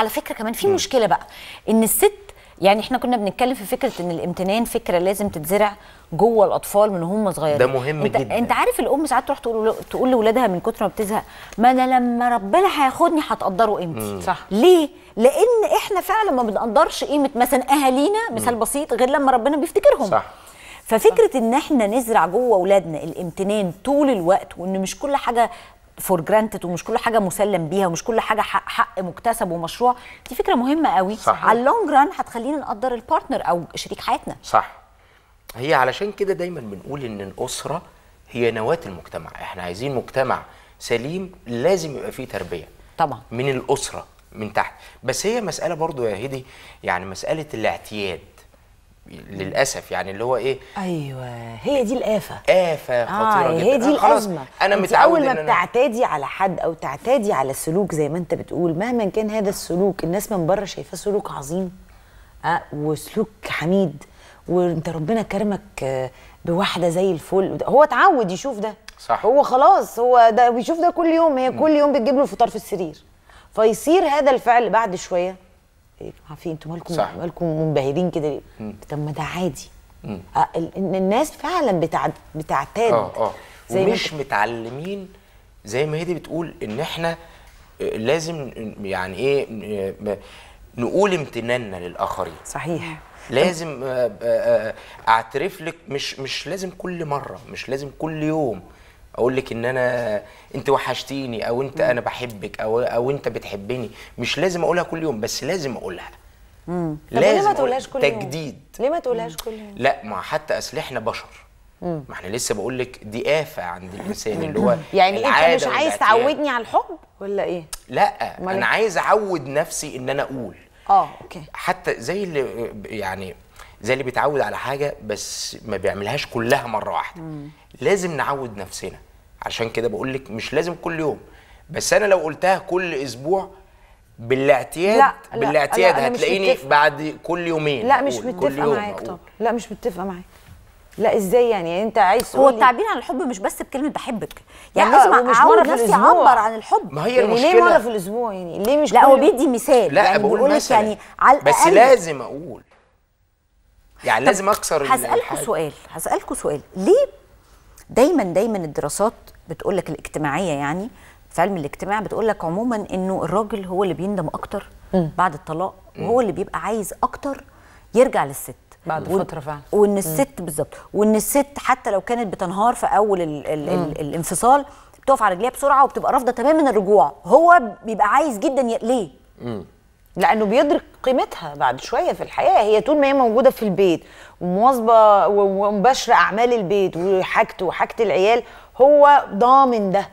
على فكره كمان في مشكله بقى ان الست يعني احنا كنا بنتكلم في فكره ان الامتنان فكره لازم تتزرع جوه الاطفال من هم صغيرين ده مهم انت جدا انت عارف الام ساعات تروح تقول تقول لاولادها من كتر ما بتزهق ما انا لما ربنا هياخدني هتقدروا قيمتي صح ليه لان احنا فعلا ما بنقدرش قيمه مثلا اهالينا مثال بسيط غير لما ربنا بيفتكرهم صح ففكره ان احنا نزرع جوه اولادنا الامتنان طول الوقت وان مش كل حاجه فور جرانتد ومش كل حاجه مسلم بيها ومش كل حاجه حق, حق مكتسب ومشروع دي فكره مهمه قوي صح. على اللونج ران هتخلينا نقدر البارتنر او شريك حياتنا صح هي علشان كده دايما بنقول ان الاسره هي نواه المجتمع احنا عايزين مجتمع سليم لازم يبقى فيه تربيه طبعا من الاسره من تحت بس هي مساله برضو يا هدي يعني مساله الاعتياد للاسف يعني اللي هو ايه ايوه هي دي الافه افه خطيره آه جدا هي دي الازمه انا متعود اول ما إن بتعتادي على حد او تعتادي على سلوك زي ما انت بتقول مهما كان هذا السلوك الناس من بره شايفاه سلوك عظيم آه وسلوك حميد وانت ربنا كرمك آه، بواحده زي الفل هو اتعود يشوف ده صح هو خلاص هو ده بيشوف ده كل يوم هي كل يوم بتجيب له الفطار في السرير فيصير هذا الفعل بعد شويه عارفين انتوا مالكم صح. مالكم منبهرين كده ليه؟ طب ما ده عادي آه، ان الناس فعلا بتع... بتعتاد اه اه زي ومش متعلمين زي ما هدي بتقول ان احنا آه، لازم يعني ايه نقول امتناننا للاخرين صحيح لازم آه، اعترف لك مش مش لازم كل مره مش لازم كل يوم اقول لك ان انا انت وحشتيني او انت انا بحبك او او انت بتحبني مش لازم اقولها كل يوم بس لازم اقولها امم لازم ليه ما تقولهاش كل يوم تجديد ليه ما تقولهاش كل يوم لا ما حتى اصل احنا بشر ما احنا لسه بقول لك دي آفة عند الإنسان اللي هو يعني أنت مش عايز تعودني على الحب ولا إيه؟ لا مالك. أنا إيه؟ عايز أعود نفسي إن أنا أقول أه أوكي حتى زي اللي يعني زي اللي بيتعود على حاجه بس ما بيعملهاش كلها مره واحده مم. لازم نعود نفسنا عشان كده بقول لك مش لازم كل يوم بس انا لو قلتها كل اسبوع بالاعتياد لا بالاعتياد لا هتلاقيني بعد كل يومين لا مش متفقه معاك طب لا مش متفقه معاك لا ازاي يعني, يعني انت عايز هو التعبير عن الحب مش بس بكلمه بحبك يعني لازم اعود نفسي اعبر عن الحب ما هي يعني المشكله ليه مره في الاسبوع يعني ليه مش لا هو بيدي مثال لا يعني بقول, بقول مثلا يعني على الاقل بس لازم اقول يعني لازم اكسر هسالكم سؤال هسالكم سؤال ليه دايما دايما الدراسات بتقول لك الاجتماعيه يعني في علم الاجتماع بتقول لك عموما انه الراجل هو اللي بيندم اكتر م. بعد الطلاق وهو اللي بيبقى عايز اكتر يرجع للست بعد و... فتره فعلا وان الست بالظبط وان الست حتى لو كانت بتنهار في اول ال... ال... ال... الانفصال بتقف على رجليها بسرعه وبتبقى رافضه تماما الرجوع هو بيبقى عايز جدا ي... ليه؟ م. لانه بيدرك قيمتها بعد شويه في الحياه هي طول ما هي موجوده في البيت ومواظبه ومباشره اعمال البيت وحاجته وحاجه العيال هو ضامن ده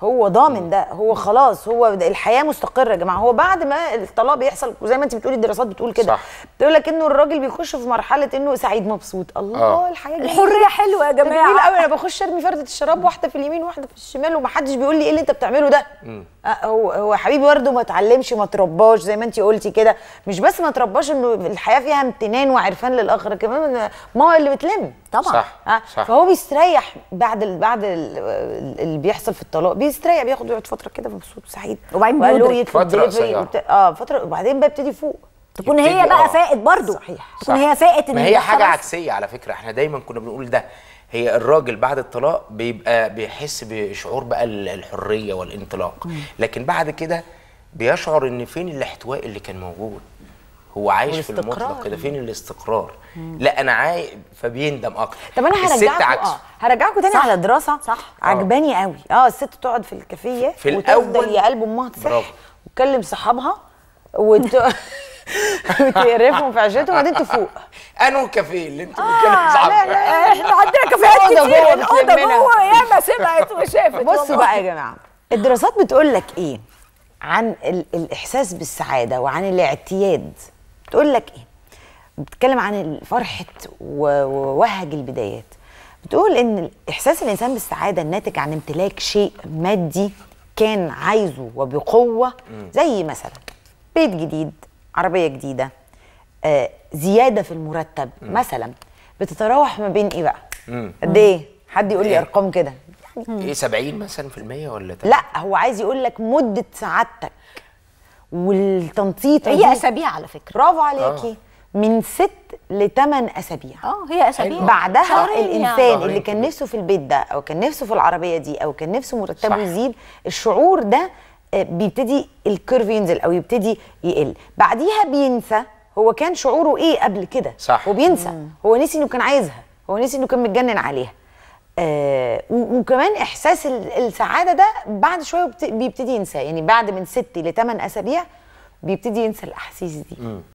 هو ضامن ده هو خلاص هو الحياه مستقره يا جماعه هو بعد ما الطلاق بيحصل وزي ما انت بتقولي الدراسات بتقول كده بتقول لك انه الراجل بيخش في مرحله انه سعيد مبسوط الله آه. الحياه جميلة. الحريه حلوه يا جماعه جميل قوي انا بخش ارمي فرده الشراب واحده في اليمين واحده في الشمال ومحدش بيقول لي ايه اللي انت بتعمله ده م. أه، هو هو حبيبي برده ما اتعلمش ما ترباش زي ما انت قلتي كده مش بس ما ترباش انه الحياه فيها امتنان وعرفان للاخر كمان ماما اللي بتلم طبعا صح, آه. صح. فهو بيستريح بعد الـ بعد الـ اللي بيحصل في الطلاق بيستريح بياخد يقعد فتره كده مبسوط وسعيد وبعدين بيقول فتره وبت... اه فتره وبعدين بقى يبتدي يفوق تكون هي بقى فائت آه. برده صحيح تكون صح. هي فائت ما هي حاجه عكسيه على فكره احنا دايما كنا بنقول ده هي الراجل بعد الطلاق بيبقى بيحس بشعور بقى الحريه والانطلاق لكن بعد كده بيشعر ان فين الاحتواء اللي كان موجود هو عايش في المطلق كده فين الاستقرار مم. لا انا عاي فبيندم اكتر طب انا هرجعكم اه هرجعكم تاني على دراسه صح آه. عجباني قوي اه الست تقعد في الكافيه في الاول يا قلب امها تصح وتكلم صحابها وت... تقرفهم في عشتهم وبعدين تفوق انو كافيه اللي انت بتتكلم آه لا لا احنا عندنا كافيهات كتير الاوضه جوه ياما سمعت وشافت بصوا بقى يا جماعه الدراسات بتقول لك ايه عن الاحساس بالسعاده وعن الاعتياد بتقول لك ايه بتتكلم عن فرحه ووهج البدايات بتقول ان احساس الانسان بالسعاده الناتج عن امتلاك شيء مادي كان عايزه وبقوه زي مثلا بيت جديد عربيه جديده آه زياده في المرتب مم. مثلا بتتراوح ما بين ايه بقى قد ايه حد يقول لي إيه؟ ارقام كده يعني ايه 70 مثلا في المية ولا تلاتة. لا هو عايز يقول لك مده سعادتك والتنطيط هي اسابيع على فكره برافو عليكي آه. من ست لثمان اسابيع اه هي اسابيع بعدها الانسان يعني. اللي كان نفسه في البيت ده او كان نفسه في العربيه دي او كان نفسه مرتبه يزيد الشعور ده بيبتدي الكيرف ينزل او يبتدي يقل بعديها بينسى هو كان شعوره ايه قبل كده صح وبينسى مم. هو نسي انه كان عايزها هو نسي انه كان متجنن عليها آه وكمان احساس السعاده ده بعد شويه بيبتدي ينساه يعني بعد من ست لثمان اسابيع بيبتدي ينسى الاحاسيس دي مم.